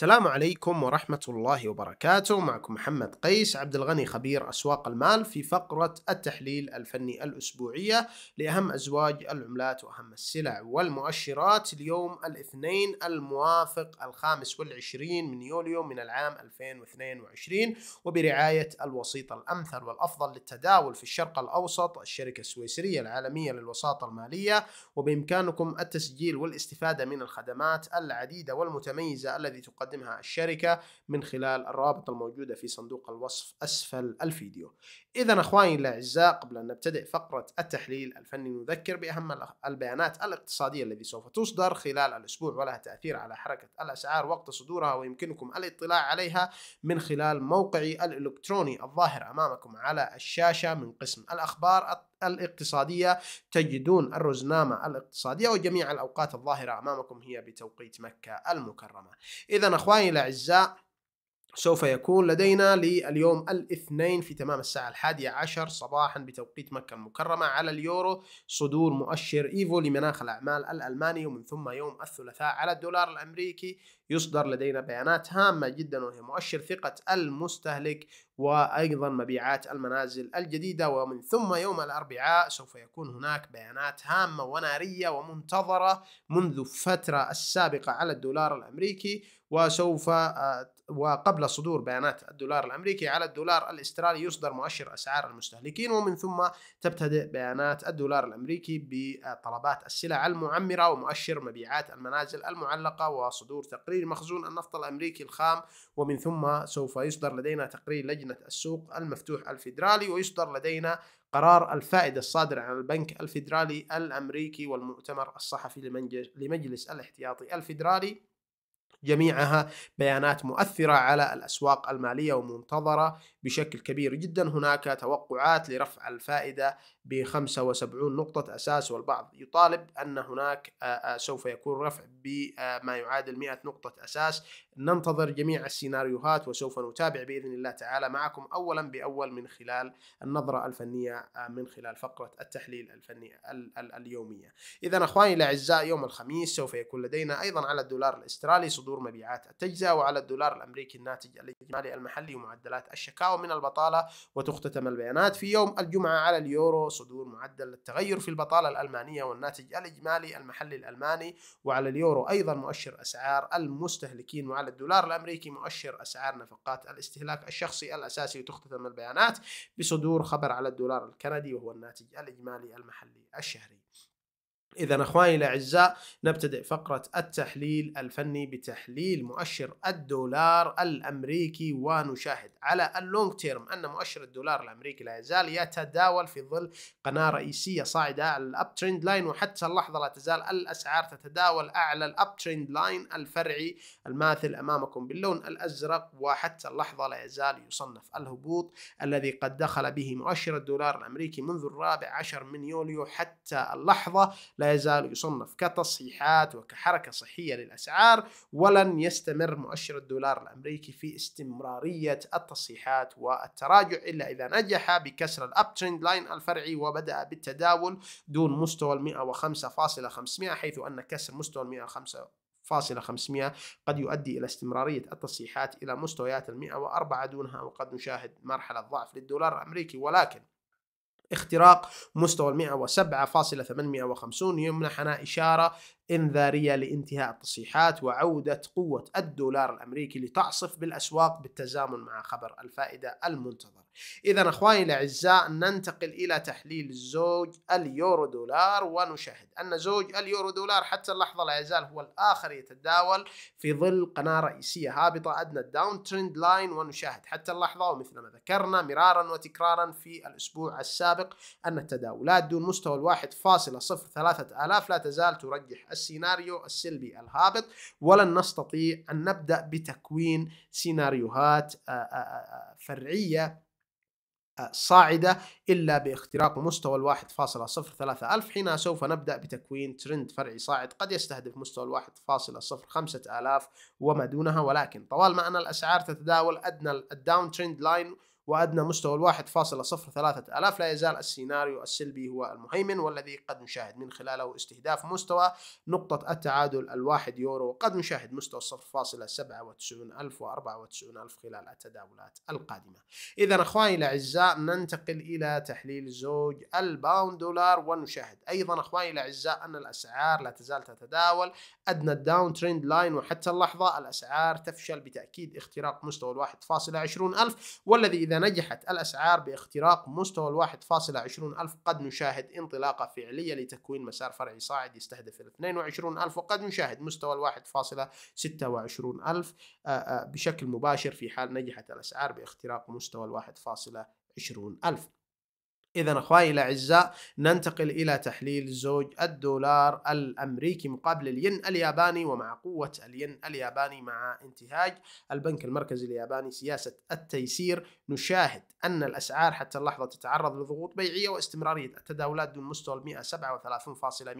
السلام عليكم ورحمة الله وبركاته معكم محمد قيس عبد الغني خبير أسواق المال في فقرة التحليل الفني الأسبوعية لأهم أزواج العملات وأهم السلع والمؤشرات اليوم الاثنين الموافق الخامس والعشرين من يوليو من العام 2022 وبرعاية الوسيط الأمثل والأفضل للتداول في الشرق الأوسط الشركة السويسرية العالمية للوساطة المالية وبإمكانكم التسجيل والاستفادة من الخدمات العديدة والمتميزة التي تقدم تقدمها الشركة من خلال الروابط الموجودة في صندوق الوصف أسفل الفيديو إذا أخواني الأعزاء قبل أن نبتدئ فقرة التحليل الفني نذكر بأهم البيانات الاقتصادية التي سوف تصدر خلال الأسبوع ولها تأثير على حركة الأسعار وقت صدورها ويمكنكم الاطلاع عليها من خلال موقعي الإلكتروني الظاهر أمامكم على الشاشة من قسم الأخبار الاقتصادية تجدون الرزنامة الاقتصادية وجميع الأوقات الظاهرة أمامكم هي بتوقيت مكة المكرمة إذا أخواني الأعزاء سوف يكون لدينا لليوم الاثنين في تمام الساعة الحادية عشر صباحا بتوقيت مكة المكرمة على اليورو صدور مؤشر إيفو لمناخ الأعمال الألماني ومن ثم يوم الثلاثاء على الدولار الأمريكي يصدر لدينا بيانات هامة جدا وهي مؤشر ثقة المستهلك وأيضا مبيعات المنازل الجديدة ومن ثم يوم الأربعاء سوف يكون هناك بيانات هامة ونارية ومنتظرة منذ فترة السابقة على الدولار الأمريكي وسوف آه، وقبل صدور بيانات الدولار الامريكي على الدولار الاسترالي يصدر مؤشر اسعار المستهلكين ومن ثم تبتدئ بيانات الدولار الامريكي بطلبات السلع المعمره ومؤشر مبيعات المنازل المعلقه وصدور تقرير مخزون النفط الامريكي الخام ومن ثم سوف يصدر لدينا تقرير لجنه السوق المفتوح الفيدرالي ويصدر لدينا قرار الفائدة الصادر عن البنك الفيدرالي الأمريكي والمؤتمر الصحفي لمجلس الاحتياطي الفيدرالي جميعها بيانات مؤثرة على الأسواق المالية ومنتظرة بشكل كبير جدا هناك توقعات لرفع الفائدة ب 75 نقطة أساس والبعض يطالب أن هناك آه، آه، سوف يكون رفع بما آه، يعادل 100 نقطة أساس ننتظر جميع السيناريوهات وسوف نتابع بإذن الله تعالى معكم أولا بأول من خلال النظرة الفنية من خلال فقرة التحليل الفني اليومية إذا أخواني الأعزاء يوم الخميس سوف يكون لدينا أيضا على الدولار الأسترالي صدور صدور مبيعات التجزئة وعلى الدولار الأمريكي الناتج الإجمالي المحلي ومعدلات الشكاوى من البطالة وتختتم البيانات في يوم الجمعة على اليورو صدور معدل التغير في البطالة الألمانية والناتج الإجمالي المحلي الألماني وعلى اليورو أيضا مؤشر أسعار المستهلكين وعلى الدولار الأمريكي مؤشر أسعار نفقات الاستهلاك الشخصي الأساسي وتختتم البيانات بصدور خبر على الدولار الكندي وهو الناتج الإجمالي المحلي الشهري إذا أخواني الأعزاء نبتدئ فقرة التحليل الفني بتحليل مؤشر الدولار الأمريكي ونشاهد على اللونج تيرم أن مؤشر الدولار الأمريكي لا يزال يتداول في ظل قناة رئيسية صاعدة على الأب تريند لاين وحتى اللحظة لا تزال الأسعار تتداول أعلى الأب تريند لاين الفرعي الماثل أمامكم باللون الأزرق وحتى اللحظة لا يزال يصنف الهبوط الذي قد دخل به مؤشر الدولار الأمريكي منذ الرابع عشر من يوليو حتى اللحظة لا يزال يصنف كتصحيحات وكحركة صحية للأسعار ولن يستمر مؤشر الدولار الأمريكي في استمرارية التصحيحات والتراجع إلا إذا نجح بكسر الأب تريند لاين الفرعي وبدأ بالتداول دون مستوى ال 105.500 حيث أن كسر مستوى ال 105 فاصلة 500 قد يؤدي إلى استمرارية التصحيحات إلى مستويات ال 104 دونها وقد نشاهد مرحلة ضعف للدولار الأمريكي ولكن اختراق مستوى 107.850 يمنحنا إشارة إنذارية لانتهاء التصحيحات وعودة قوة الدولار الأمريكي لتعصف بالأسواق بالتزامن مع خبر الفائدة المنتظر إذا أخواني الأعزاء ننتقل إلى تحليل زوج اليورو دولار ونشاهد أن زوج اليورو دولار حتى اللحظة لا يزال هو الآخر يتداول في ظل قناة رئيسية هابطة أدنى الداون تريند لاين ونشاهد حتى اللحظة ومثل ما ذكرنا مرارا وتكرارا في الأسبوع السابق أن التداولات دون مستوى الواحد فاصلة صفر ثلاثة آلاف لا تزال ترجح السيناريو السلبي الهابط ولن نستطيع أن نبدأ بتكوين سيناريوهات آه، آه، آه، فرعية صاعدة إلا باختراق مستوى ال ثلاثة ألف حينها سوف نبدأ بتكوين ترند فرعي صاعد قد يستهدف مستوى ال خمسة آلاف وما دونها ولكن طوال ما أن الأسعار تتداول أدنى الداون ترند لاين وأدنى مستوى الواحد فاصلة صفر ثلاثة آلاف لا يزال السيناريو السلبي هو المهيمن والذي قد نشاهد من خلاله استهداف مستوى نقطة التعادل الواحد يورو وقد نشاهد مستوى صفر فاصلة سبعة وتسعون ألف وأربعة وتسعون ألف خلال التداولات القادمة إذا أخواني الأعزاء ننتقل إلى تحليل زوج الباوند دولار ونشاهد أيضا أخواني الأعزاء أن الأسعار لا تزال تتداول أدنى الداون ترند لاين وحتى اللحظة الأسعار تفشل بتأكيد اختراق مستوى ال ال1.20 ألف والذي إذا نجحت الأسعار باختراق مستوى ال ال1.20 ألف قد نشاهد انطلاقة فعلية لتكوين مسار فرعي صاعد يستهدف ال 22 ألف وقد نشاهد مستوى ال ال1.26 ألف بشكل مباشر في حال نجحت الأسعار باختراق مستوى ال ال1.20 ألف إذا أخواني الأعزاء ننتقل إلى تحليل زوج الدولار الأمريكي مقابل الين الياباني ومع قوة الين الياباني مع انتهاج البنك المركزي الياباني سياسة التيسير نشاهد أن الأسعار حتى اللحظة تتعرض لضغوط بيعية واستمرارية التداولات دون مستوى ال 137.100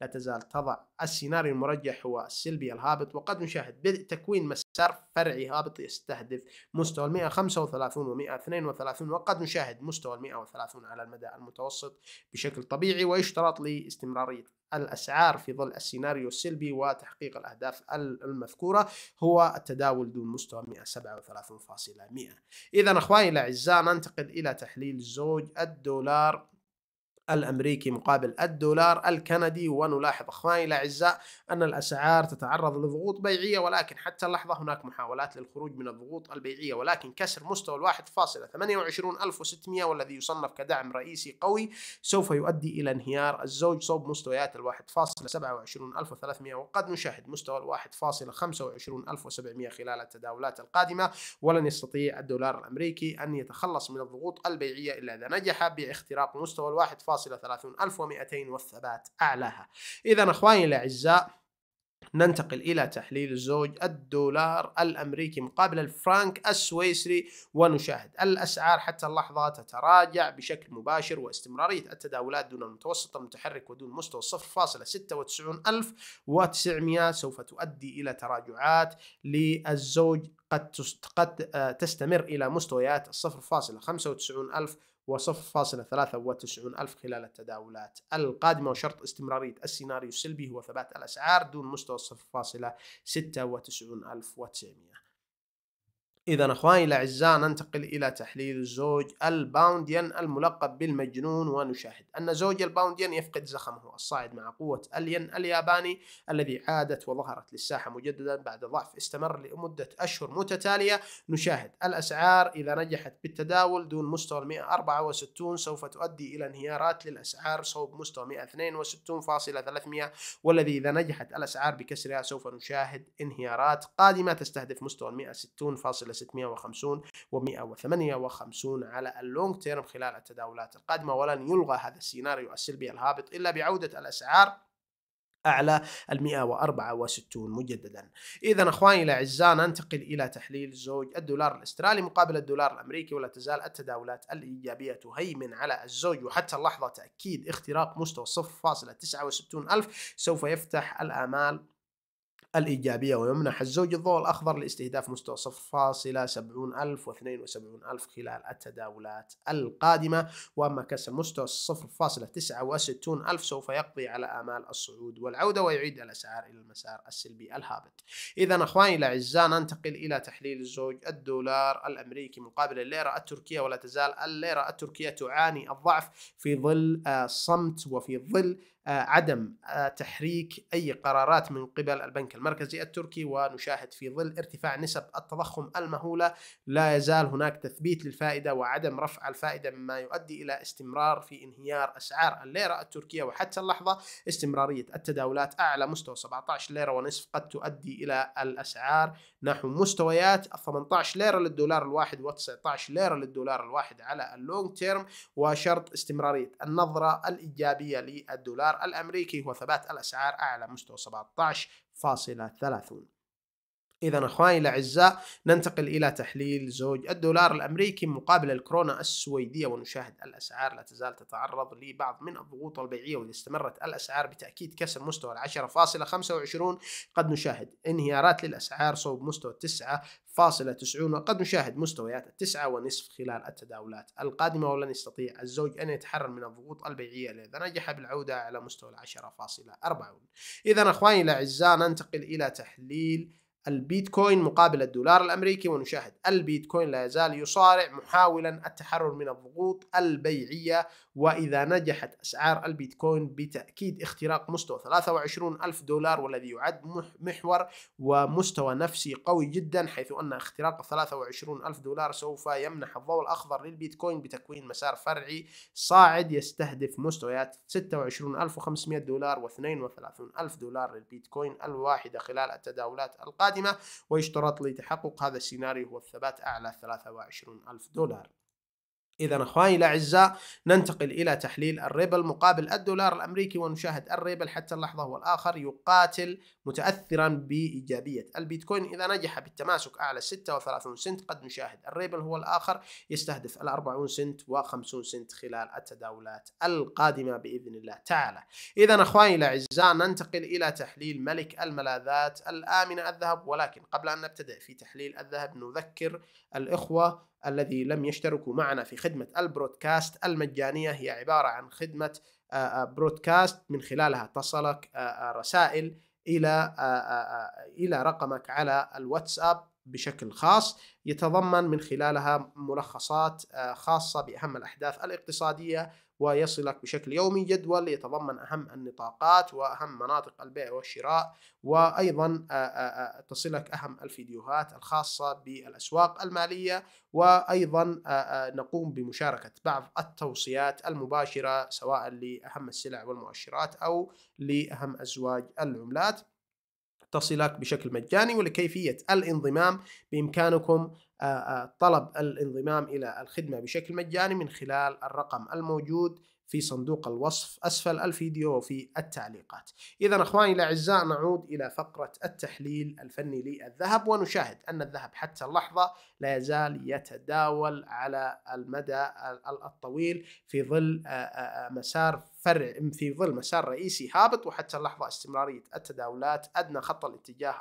لا تزال تضع السيناريو المرجح هو السلبي الهابط وقد نشاهد بدء تكوين سرف فرعي هابط يستهدف مستوى ال 135 و 132 وقد نشاهد مستوى ال 130 على المدى المتوسط بشكل طبيعي ويشترط لاستمرارية الأسعار في ظل السيناريو السلبي وتحقيق الأهداف المذكورة هو التداول دون مستوى 137.100 إذا أخواني الأعزاء ننتقل إلى تحليل زوج الدولار الامريكي مقابل الدولار الكندي ونلاحظ اخواني الاعزاء ان الاسعار تتعرض لضغوط بيعيه ولكن حتى اللحظه هناك محاولات للخروج من الضغوط البيعيه ولكن كسر مستوى ال 1.28600 والذي يصنف كدعم رئيسي قوي سوف يؤدي الى انهيار الزوج صوب مستويات ال 1.27300 وقد نشاهد مستوى ال 1.25700 خلال التداولات القادمه ولن يستطيع الدولار الامريكي ان يتخلص من الضغوط البيعيه الا اذا نجح باختراق مستوى ال 1 1.30 والثبات أعلاها إذا أخواني الأعزاء ننتقل إلى تحليل الزوج الدولار الأمريكي مقابل الفرنك السويسري ونشاهد الأسعار حتى اللحظة تتراجع بشكل مباشر واستمرارية التداولات دون المتوسط المتحرك ودون مستوى 0.96900 سوف تؤدي إلى تراجعات للزوج قد قد آه، تستمر إلى مستويات 0.95 ألف و 0.93 ألف خلال التداولات القادمة وشرط استمرارية السيناريو السلبي هو ثبات الأسعار دون مستوى 0.96900 إذا أخواني الأعزاء ننتقل إلى تحليل الزوج الباونديان الملقب بالمجنون ونشاهد أن زوج الباونديان يفقد زخمه الصاعد مع قوة الين الياباني الذي عادت وظهرت للساحة مجددا بعد ضعف استمر لمدة أشهر متتالية نشاهد الأسعار إذا نجحت بالتداول دون مستوى 164 سوف تؤدي إلى انهيارات للأسعار صوب مستوى 162.300 والذي إذا نجحت الأسعار بكسرها سوف نشاهد انهيارات قادمة تستهدف مستوى 160.300 650 و158 على اللونج تيرم خلال التداولات القادمة ولن يلغى هذا السيناريو السلبي الهابط إلا بعودة الأسعار أعلى ال 164 مجددا إذا أخواني الأعزاء ننتقل إلى تحليل زوج الدولار الأسترالي مقابل الدولار الأمريكي ولا تزال التداولات الإيجابية تهيمن على الزوج وحتى اللحظة تأكيد اختراق مستوى 0.69 ألف سوف يفتح الآمال الإيجابية ويمنح الزوج الضوء الأخضر لاستهداف مستوى 0.70 و72 ألف خلال التداولات القادمة وأما كسر مستوى 0.69 ألف سوف يقضي على آمال الصعود والعودة ويعيد الأسعار إلى المسار السلبي الهابط إذا أخواني الأعزاء ننتقل إلى تحليل الزوج الدولار الأمريكي مقابل الليرة التركية ولا تزال الليرة التركية تعاني الضعف في ظل آه، صمت وفي ظل عدم آه، تحريك أي قرارات من قبل البنك المركزي التركي ونشاهد في ظل ارتفاع نسب التضخم المهولة لا يزال هناك تثبيت للفائدة وعدم رفع الفائدة مما يؤدي إلى استمرار في انهيار أسعار الليرة التركية وحتى اللحظة استمرارية التداولات أعلى مستوى 17 ليرة ونصف قد تؤدي إلى الأسعار نحو مستويات 18 ليرة للدولار الواحد و19 ليرة للدولار الواحد على اللونج تيرم وشرط استمرارية النظرة الإيجابية للدولار الدولار الأمريكي وثبات الأسعار أعلى مستوى 17.30 إذا أخواني الأعزاء ننتقل إلى تحليل زوج الدولار الأمريكي مقابل الكورونا السويدية ونشاهد الأسعار لا تزال تتعرض لبعض من الضغوط البيعية وإذا استمرت الأسعار بتأكيد كسر مستوى العشرة فاصلة خمسة وعشرون قد نشاهد انهيارات للأسعار صوب مستوى التسعة فاصلة تسعون وقد نشاهد مستويات التسعة ونصف خلال التداولات القادمة ولن يستطيع الزوج أن يتحرر من الضغوط البيعية إذا نجح بالعودة على مستوى العشرة فاصلة أربعون إذا أخواني الأعزاء ننتقل إلى تحليل البيتكوين مقابل الدولار الامريكي ونشاهد البيتكوين لا يزال يصارع محاولا التحرر من الضغوط البيعيه وإذا نجحت أسعار البيتكوين بتأكيد اختراق مستوى 23 ألف دولار والذي يعد محور ومستوى نفسي قوي جدا حيث أن اختراق 23 ألف دولار سوف يمنح الضوء الأخضر للبيتكوين بتكوين مسار فرعي صاعد يستهدف مستويات 26500 دولار و 32 ألف دولار للبيتكوين الواحدة خلال التداولات القادمة ويشترط لتحقق هذا السيناريو هو الثبات أعلى 23 ألف دولار إذا أخواني الأعزاء ننتقل إلى تحليل الريبل مقابل الدولار الأمريكي ونشاهد الريبل حتى اللحظة والآخر يقاتل متأثرا بإيجابية البيتكوين إذا نجح بالتماسك أعلى 36 سنت قد نشاهد الريبل هو الآخر يستهدف ال 40 سنت و50 سنت خلال التداولات القادمة بإذن الله تعالى إذا أخواني الأعزاء ننتقل إلى تحليل ملك الملاذات الآمنة الذهب ولكن قبل أن نبتدأ في تحليل الذهب نذكر الإخوة الذي لم يشتركوا معنا في خدمة البرودكاست المجانية هي عبارة عن خدمة آه، آه، برودكاست من خلالها تصلك آه، رسائل إلى إلى رقمك على الواتساب بشكل خاص يتضمن من خلالها ملخصات آه، خاصة بأهم الأحداث الاقتصادية ويصلك بشكل يومي جدول يتضمن أهم النطاقات وأهم مناطق البيع والشراء وأيضا آه، آه، تصلك أهم الفيديوهات الخاصة بالأسواق المالية وأيضا نقوم بمشاركة بعض التوصيات المباشرة سواء لأهم السلع والمؤشرات أو لأهم أزواج العملات تصلك بشكل مجاني ولكيفية الانضمام بإمكانكم آه، آه، طلب الانضمام إلى الخدمة بشكل مجاني من خلال الرقم الموجود في صندوق الوصف أسفل الفيديو وفي التعليقات إذا أخواني الأعزاء نعود إلى فقرة التحليل الفني للذهب ونشاهد أن الذهب حتى اللحظة لا يزال يتداول على المدى الطويل في ظل مسار فرع في ظل مسار رئيسي هابط وحتى اللحظة استمرارية التداولات أدنى خط الاتجاه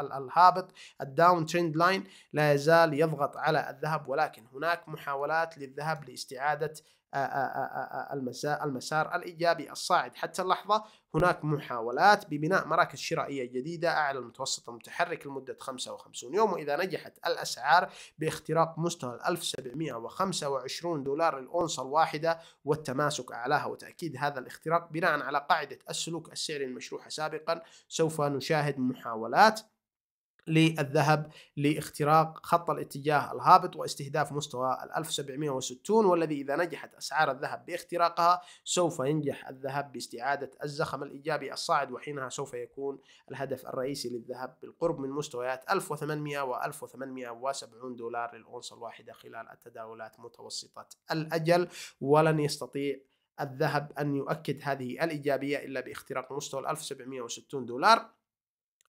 الهابط الداون تريند لاين لا يزال يضغط على الذهب ولكن هناك محاولات للذهب لاستعادة المسار الايجابي الصاعد حتى اللحظه هناك محاولات ببناء مراكز شرائيه جديده اعلى المتوسط المتحرك لمده 55 يوم واذا نجحت الاسعار باختراق مستوى 1725 دولار للاونصه الواحده والتماسك اعلاها وتاكيد هذا الاختراق بناء على قاعده السلوك السعري المشروحه سابقا سوف نشاهد محاولات للذهب لاختراق خط الاتجاه الهابط واستهداف مستوى ال 1760 والذي إذا نجحت أسعار الذهب باختراقها سوف ينجح الذهب باستعادة الزخم الإيجابي الصاعد وحينها سوف يكون الهدف الرئيسي للذهب بالقرب من مستويات 1800 و 1870 دولار للأونصة الواحدة خلال التداولات متوسطة الأجل ولن يستطيع الذهب أن يؤكد هذه الإيجابية إلا باختراق مستوى ال 1760 دولار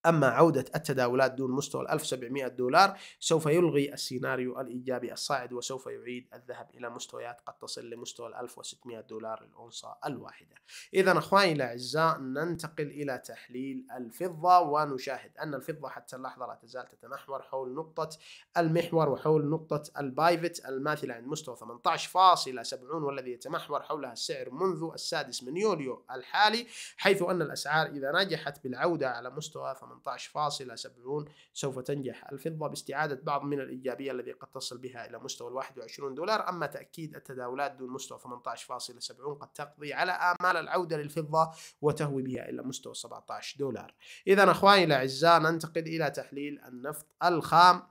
أما عودة التداولات دون مستوى 1700 دولار سوف يلغي السيناريو الإيجابي الصاعد وسوف يعيد الذهب إلى مستويات قد تصل لمستوى 1600 دولار للأونصة الواحدة إذا أخواني الأعزاء ننتقل إلى تحليل الفضة ونشاهد أن الفضة حتى اللحظة لا تزال تتمحور حول نقطة المحور وحول نقطة البايفت الماثلة عند مستوى 18.70 والذي يتمحور حولها السعر منذ السادس من يوليو الحالي حيث أن الأسعار إذا نجحت بالعودة على مستوى 18 18.70 سوف تنجح الفضة باستعادة بعض من الإيجابية الذي قد تصل بها إلى مستوى 21 دولار أما تأكيد التداولات دون مستوى 18.70 قد تقضي على آمال العودة للفضة وتهوي بها إلى مستوى 17 دولار إذا أخواني الأعزاء ننتقل إلى تحليل النفط الخام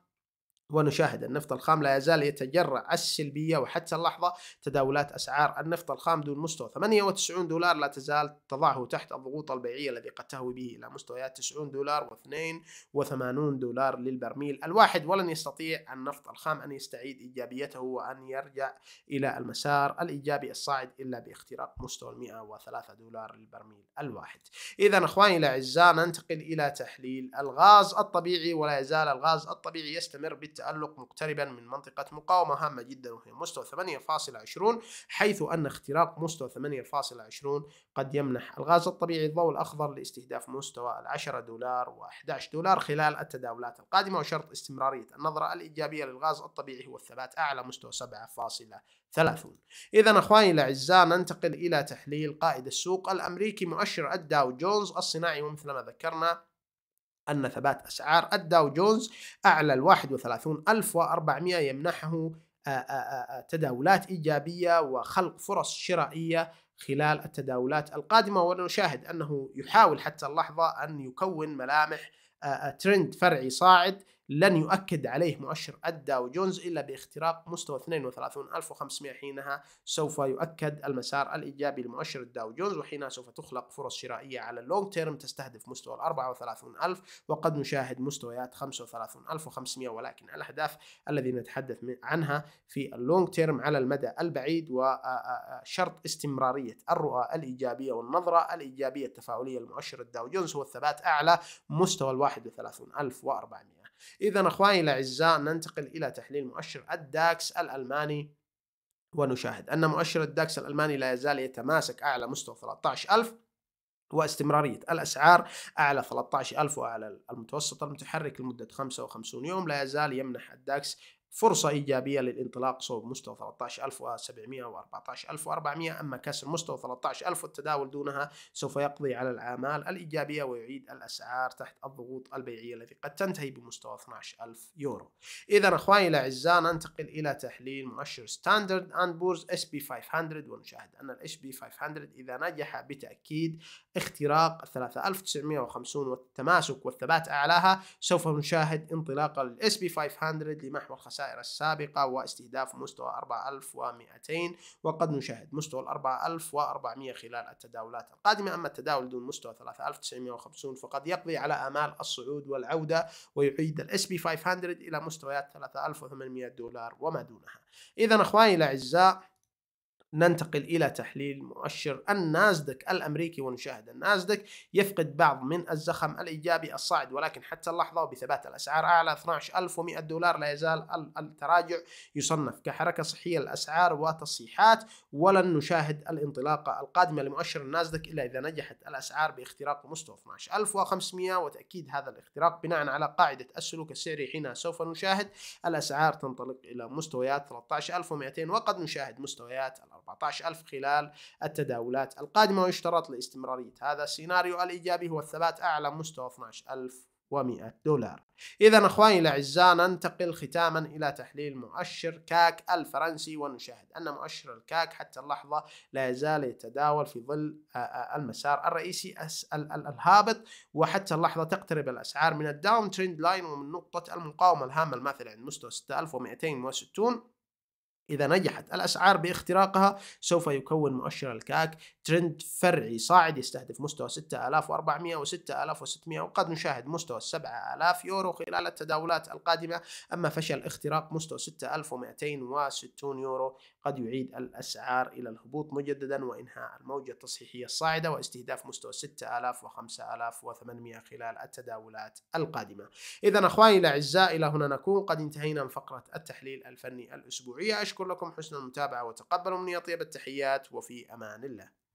ونشاهد النفط الخام لا يزال يتجرأ السلبية وحتى اللحظة تداولات أسعار النفط الخام دون مستوى 98 دولار لا تزال تضعه تحت الضغوط البيعية الذي قد تهوي به إلى مستويات 90 دولار و82 دولار للبرميل الواحد ولن يستطيع النفط الخام أن يستعيد إيجابيته وأن يرجع إلى المسار الإيجابي الصاعد إلا باختراق مستوى 103 دولار للبرميل الواحد إذا أخواني الأعزاء ننتقل إلى تحليل الغاز الطبيعي ولا يزال الغاز الطبيعي يستمر التألق مقتربا من منطقة مقاومة هامة جدا وهي مستوى 8.20 حيث أن اختراق مستوى 8.20 قد يمنح الغاز الطبيعي الضوء الأخضر لاستهداف مستوى العشرة دولار و11 دولار خلال التداولات القادمة وشرط استمرارية النظرة الإيجابية للغاز الطبيعي هو الثبات أعلى مستوى 7.30 إذا أخواني الأعزاء ننتقل إلى تحليل قائد السوق الأمريكي مؤشر الداو جونز الصناعي ومثل ما ذكرنا أن ثبات أسعار الداو جونز أعلى ال 31400 يمنحه آه، آه، آه، تداولات إيجابية وخلق فرص شرائية خلال التداولات القادمة ونشاهد أنه يحاول حتى اللحظة أن يكون ملامح ترند فرعي صاعد لن يؤكد عليه مؤشر أدى جونز إلا باختراق مستوى 32500 حينها سوف يؤكد المسار الإيجابي لمؤشر الداو جونز وحينها سوف تخلق فرص شرائية على اللونج تيرم تستهدف مستوى 34000 وقد نشاهد مستويات 35500 ولكن الأهداف الذي نتحدث عنها في اللونج تيرم على المدى البعيد وشرط استمرارية الرؤى الإيجابية والنظرة الإيجابية التفاعلية لمؤشر الداو جونز هو الثبات أعلى مستوى 31400 إذا أخواني الأعزاء ننتقل إلى تحليل مؤشر الداكس الألماني ونشاهد أن مؤشر الداكس الألماني لا يزال يتماسك أعلى مستوى 13000 واستمرارية الأسعار أعلى 13 ألف وأعلى المتوسط المتحرك لمدة 55 يوم لا يزال يمنح الداكس فرصة إيجابية للانطلاق صوب مستوى 13700 و 14400 أما كسر مستوى 13000 والتداول دونها سوف يقضي على الأعمال الإيجابية ويعيد الأسعار تحت الضغوط البيعية التي قد تنتهي بمستوى 12000 يورو إذا أخواني الأعزاء ننتقل إلى تحليل مؤشر ستاندرد أند بورز اس بي 500 ونشاهد أن الاس بي 500 إذا نجح بتأكيد اختراق 3950 والتماسك والثبات أعلاها سوف نشاهد انطلاقا للاس بي 500 لمحور خسارة الخسائر السابقة واستهداف مستوى 4200 وقد نشاهد مستوى 4400 خلال التداولات القادمة أما التداول دون مستوى 3950 فقد يقضي على آمال الصعود والعودة ويعيد الاس بي 500 إلى مستويات 3800 دولار وما دونها إذا أخواني الأعزاء ننتقل إلى تحليل مؤشر النازدك الأمريكي ونشاهد النازدك يفقد بعض من الزخم الإيجابي الصاعد ولكن حتى اللحظة وبثبات الأسعار أعلى 12100 دولار لا يزال التراجع يصنف كحركة صحية للأسعار وتصحيحات ولن نشاهد الانطلاقة القادمة لمؤشر النازدك إلا إذا نجحت الأسعار باختراق مستوى 12500 وتأكيد هذا الاختراق بناء على قاعدة السلوك السعري حينها سوف نشاهد الأسعار تنطلق إلى مستويات 13200 وقد نشاهد مستويات 14000 خلال التداولات القادمة ويشترط لاستمرارية هذا السيناريو الإيجابي هو الثبات أعلى مستوى 12100 دولار إذا أخواني الأعزاء ننتقل ختاما إلى تحليل مؤشر كاك الفرنسي ونشاهد أن مؤشر الكاك حتى اللحظة لا يزال يتداول في ظل المسار الرئيسي الهابط وحتى اللحظة تقترب الأسعار من الداون تريند لاين ومن نقطة المقاومة الهامة الماثلة عند مستوى 6260 إذا نجحت الأسعار باختراقها سوف يكون مؤشر الكاك ترند فرعي صاعد يستهدف مستوى 6400 و 6600 وقد نشاهد مستوى 7000 يورو خلال التداولات القادمة أما فشل اختراق مستوى 6260 يورو قد يعيد الأسعار إلى الهبوط مجددا وإنهاء الموجة التصحيحية الصاعدة واستهداف مستوى 6000 و 5800 خلال التداولات القادمة إذا أخواني الأعزاء إلى هنا نكون قد انتهينا من فقرة التحليل الفني الأسبوعية أشكر لكم حسن المتابعة وتقبلوا مني طيب التحيات وفي أمان الله